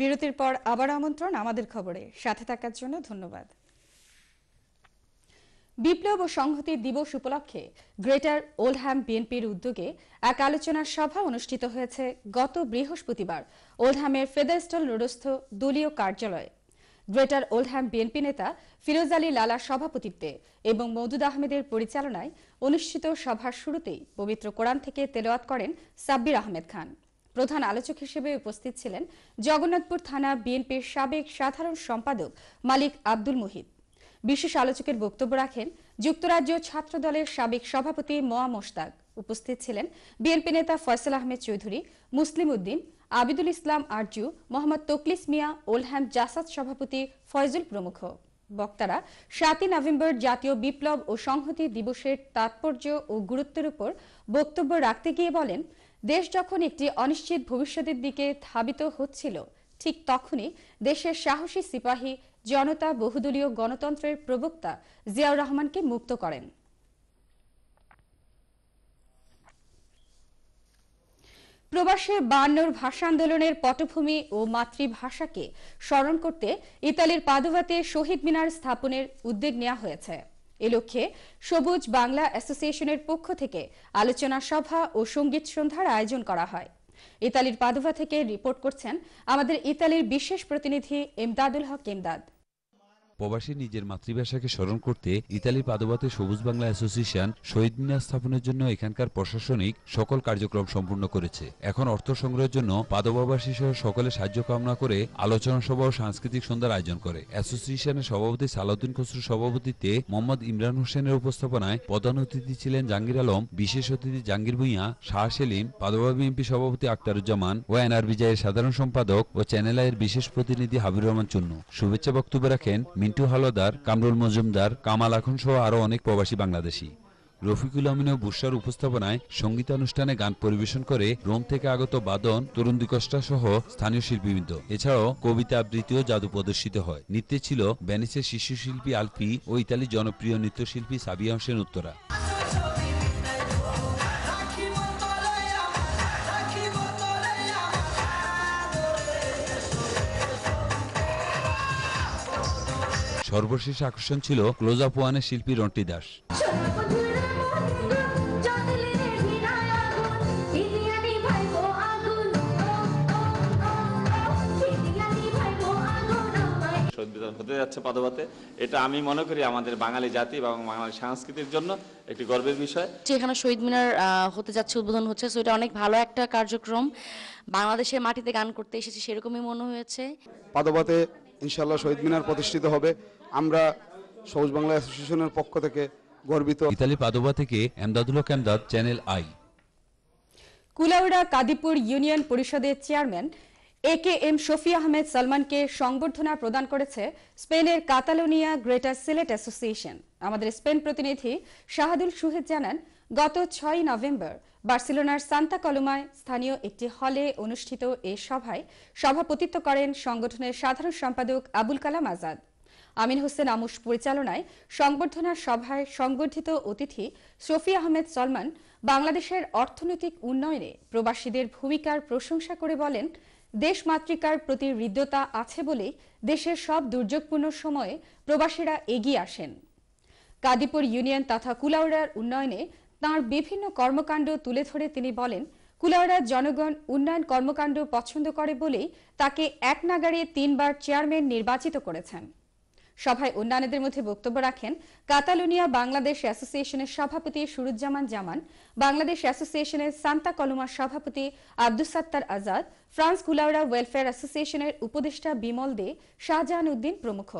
বিরতির পর আবার আমন্ত্রণ আমাদের খবরে সাথে থাকার জন্য ধন্যবাদ বিপ্লব ও সংহতি দিবস উপলক্ষে গ্রেটার ওল্ডহ্যাম বিএনপির উদ্যোগে এক আলোচনার সভা অনুষ্ঠিত হয়েছে গত বৃহস্পতিবার ওল্ডহ্যামের ফেদারস্টল রোডস্থ দলীয় কার্যালয়ে গ্রেটার ওল্ডহ্যাম বিএনপি নেতা ফিরোজ আলী লালার সভাপতিত্বে এবং মৌদুদ আহমেদের পরিচালনায় অনুষ্ঠিত সভার শুরুতেই পবিত্র কোরআন থেকে তেলোয়াত করেন সাব্বির আহমেদ খান প্রধান আলোচক হিসেবে উপস্থিত ছিলেন জগন্নাথপুর থানা বিএনপির সাবেক সাধারণ সম্পাদক মালিক আব্দুল মুহিত বিশেষ আলোচকের বক্তব্য রাখেন যুক্তরাজ্য ছাত্র দলের সাবেক সভাপতি মোয়া মোশতাক উপস্থিত ছিলেন বিএনপি নেতা ফয়সাল আহমেদ চৌধুরী মুসলিম উদ্দিন আবিদুল ইসলাম আরজু মোহাম্মদ তকলিস মিয়া ওলহ্যাম জাসাদ সভাপতি ফয়জুল প্রমুখ বক্তারা সাতই নভেম্বর জাতীয় বিপ্লব ও সংহতি দিবসের তাৎপর্য ও গুরুত্বের উপর বক্তব্য রাখতে গিয়ে বলেন দেশ যখন একটি অনিশ্চিত ভবিষ্যতের দিকে ধাবিত হচ্ছিল ঠিক তখনই দেশের সাহসী সিপাহী জনতা বহুদলীয় গণতন্ত্রের প্রবক্তা জিয়াউর রহমানকে মুক্ত করেন প্রবাসে বান্নর ভাষা আন্দোলনের পটভূমি ও মাতৃভাষাকে স্মরণ করতে ইতালির পাদুভাতে শহীদ মিনার স্থাপনের উদ্যোগ নেওয়া হয়েছে এ লক্ষ্যে সবুজ বাংলা অ্যাসোসিয়েশনের পক্ষ থেকে আলোচনা সভা ও সঙ্গীত সন্ধ্যার আয়োজন করা হয় ইতালির পাদুভা থেকে রিপোর্ট করছেন আমাদের ইতালির বিশেষ প্রতিনিধি এমদাদুল হক এমদাদ প্রবাসী নিজের মাতৃভাষাকে স্মরণ করতে ইতালি পাদবাতে সবুজ বাংলা অ্যাসোসিয়েশন শহীদ মিনার স্থাপনের জন্য এখানকার প্রশাসনিক সকল কার্যক্রম সম্পূর্ণ করেছে এখন অর্থ সংগ্রহের জন্য পাদবাবাসী সহ সকলে সাহায্য কামনা করে আলোচনা সভা ও সাংস্কৃতিক সন্ধ্যার আয়োজন করে অ্যাসোসিয়েশনের সভাপতি সালাউদ্দিন খসরুর সভাপতিতে মোহাম্মদ ইমরান হোসেনের উপস্থাপনায় প্রধান অতিথি ছিলেন জাহাঙ্গীর আলম বিশেষ অতিথি জাহাঙ্গীর ভূঁইয়া শাহ সেলিম পাদবা বিএনপি সভাপতি আক্তারুজ্জামান ও এনআরবিজয়ের সাধারণ সম্পাদক ও চ্যানেল আয়ের বিশেষ প্রতিনিধি হাবিবুর রহমান চুন্নু শুভেচ্ছা বক্তব্য রাখেন মিন্টু হালদার কামরুল মজুমদার কামাল আখন সহ আরও অনেক প্রবাসী বাংলাদেশি রফিকুল আমিনও বুসার উপস্থাপনায় সঙ্গীতানুষ্ঠানে গান পরিবেশন করে রোম থেকে আগত বাদন তরুণ দিকষ্টা সহ স্থানীয় শিল্পীবৃন্দ এছাড়াও কবিতা আবৃত্তিও জাদু প্রদর্শিত হয় নৃত্যে ছিল ভ্যানিসের শিশু শিল্পী আলপি ও ইতালির জনপ্রিয় নৃত্যশিল্পী সাবিয়া হোসেন উত্তরা সর্বশেষ আকর্ষণ ছিল ক্লোজ আপ ওয়ানের শিল্পী রন্টি দাস হতে যাচ্ছে পাদবাতে এটা আমি মনে করি আমাদের বাঙালি জাতি এবং বাঙালি সংস্কৃতির জন্য একটি গর্বের বিষয় এখানে শহীদ মিনার হতে যাচ্ছে উদ্বোধন হচ্ছে সো এটা অনেক ভালো একটা কার্যক্রম বাংলাদেশের মাটিতে গান করতে এসেছি সেরকমই মনে হয়েছে পাদবাতে ইনশাল্লাহ শহীদ মিনার প্রতিষ্ঠিত হবে আমরা সবুজ বাংলা অ্যাসোসিয়েশনের পক্ষ থেকে গর্বিত ইতালি পাদোবা থেকে Emdadul Kemdad channel I Kulaura Kadipur union পরিষদের chairman A K M Shafi Ahmed সালমানকে সংবর্ধনা প্রদান করেছে স্পেনের কাতালোনিয়া গ্রেটার সিলেট অ্যাসোসিয়েশন আমাদের স্পেন প্রতিনিধি শাহাদুল সুহেদ জানান গত ছয় নভেম্বর বার্সেলোনার সান্তা কলমায় স্থানীয় একটি হলে অনুষ্ঠিত এ সভায় সভাপতিত্ব করেন সংগঠনের সাধারণ সম্পাদক আবুল কালাম আজাদ আমিন হোসেন আমুস পরিচালনায় সংবর্ধনা সভায় সংবর্ধিত অতিথি শফি আহমেদ সলমান বাংলাদেশের অর্থনৈতিক উন্নয়নে প্রবাসীদের ভূমিকার প্রশংসা করে বলেন দেশমাতৃকার প্রতি হৃদ্যতা আছে বলেই দেশের সব দুর্যোগপূর্ণ সময়ে প্রবাসীরা এগিয়ে আসেন কাদিপুর ইউনিয়ন তথা কুলাউড়ার উন্নয়নে তার বিভিন্ন কর্মকাণ্ড তুলে ধরে তিনি বলেন কুলাউড়ার জনগণ উন্নয়ন কর্মকাণ্ড পছন্দ করে বলেই তাকে এক নাগারে তিনবার চেয়ারম্যান নির্বাচিত করেছেন সভায় অন্যান্যদের মধ্যে বক্তব্য রাখেন কাতালুনিয়া বাংলাদেশ অ্যাসোসিয়েশনের সভাপতি সুরুজ্জামান জামান বাংলাদেশ অ্যাসোসিয়েশনের সান্তা কলমার সভাপতি আব্দুসাত্তার আজাদ ফ্রান্স কুলাউড়া ওয়েলফেয়ার অ্যাসোসিয়েশনের উপদেষ্টা বিমল দে শাহজাহান উদ্দিন প্রমুখ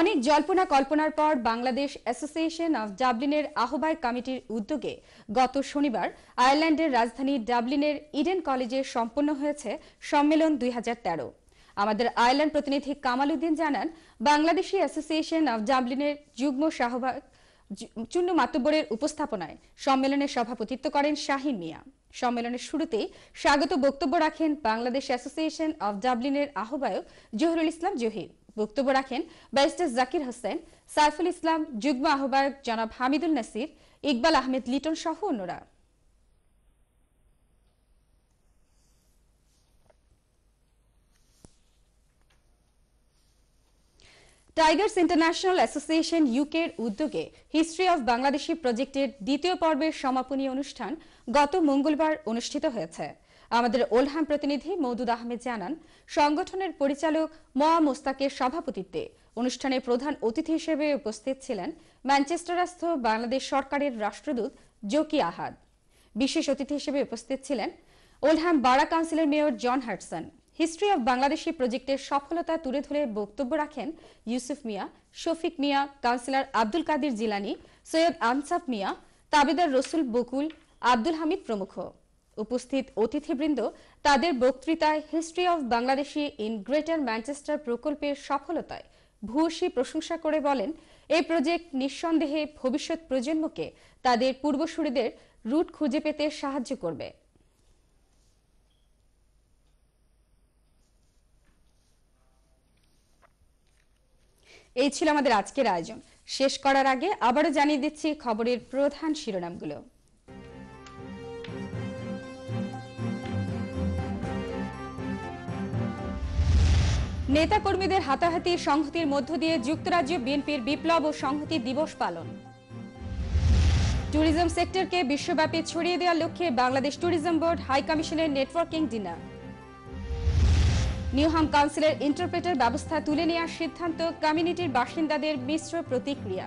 অনেক জল্পনা কল্পনার পর বাংলাদেশ অ্যাসোসিয়েশন অফ ডাবলিনের আহ্বায়ক কমিটির উদ্যোগে গত শনিবার আয়ারল্যান্ডের রাজধানী ডাবলিনের ইডেন কলেজে সম্পন্ন হয়েছে সম্মেলন দুই আমাদের আয়ারল্যান্ড প্রতিনিধি কামাল উদ্দিন জানান বাংলাদেশি অ্যাসোসিয়েশন অফ ডাবলিনের যুগ্ম সাহবাগ চুন্নু মাতব্বরের উপস্থাপনায় সম্মেলনে সভাপতিত্ব করেন শাহিন মিয়া সম্মেলনের শুরুতেই স্বাগত বক্তব্য রাখেন বাংলাদেশ অ্যাসোসিয়েশন অব ডাবলিনের আহ্বায়ক জহরুল ইসলাম জহির বক্তব্য রাখেন ব্যারিস্টার জাকির হোসেন সাইফুল ইসলাম যুগ্ম আহ্বায়ক জনাব হামিদুল নাসির ইকবাল আহমেদ লিটন সহ অন্যরা টাইগার্স ইন্টারন্যাশনাল অ্যাসোসিয়েশন ইউকের উদ্যোগে হিস্ট্রি অব বাংলাদেশি প্রজেক্টের দ্বিতীয় পর্বের সমাপনী অনুষ্ঠান গত মঙ্গলবার অনুষ্ঠিত হয়েছে আমাদের ওলহাম প্রতিনিধি মৌদুদ আহমেদ জানান সংগঠনের পরিচালক মোয়া মোস্তাকের সভাপতিত্বে অনুষ্ঠানে প্রধান অতিথি হিসেবে উপস্থিত ছিলেন ম্যানচেস্টারস্থ বাংলাদেশ সরকারের রাষ্ট্রদূত জোকি আহাদ বিশেষ অতিথি হিসেবে উপস্থিত ছিলেন ওলহাম বাড়া কাউন্সিলের mayor John Hartson history of Bangladeshi প্রজেক্টের সফলতা তুলে ধরে বক্তব্য রাখেন ইউসুফ মিয়া শফিক মিয়া কাউন্সিলর আব্দুল কাদির জিলানি সৈয়দ আনসাফ মিয়া তাবেদার রসুল বকুল আব্দুল হামিদ প্রমুখ উপস্থিত অতিথিবৃন্দ তাদের বক্তৃতায় history of Bangladeshi in Greater Manchester প্রকল্পের সফলতায় ভূয়সী প্রশংসা করে বলেন এই প্রজেক্ট নিঃসন্দেহে ভবিষ্যৎ প্রজন্মকে তাদের পূর্বসূরীদের রুট খুঁজে পেতে সাহায্য করবে এই ছিল আমাদের আজকের আয়োজন শেষ করার আগে আবারও জানিয়ে দিচ্ছি খবরের প্রধান শিরোনামগুলো নেতাকর্মীদের হাতাহাতি সংহতির মধ্য দিয়ে যুক্তরাজ্য বিএনপির বিপ্লব ও সংহতি দিবস পালন ট্যুরিজম সেক্টরকে বিশ্বব্যাপী ছড়িয়ে দেওয়ার লক্ষ্যে বাংলাদেশ ট্যুরিজম বোর্ড হাই কমিশনের নেটওয়ার্কিং ডিনার নিউহাম কাউন্সিলের ইন্টারপ্রেটার ব্যবস্থা তুলে নেওয়ার সিদ্ধান্ত কমিউনিটির বাসিন্দাদের মিশ্র প্রতিক্রিয়া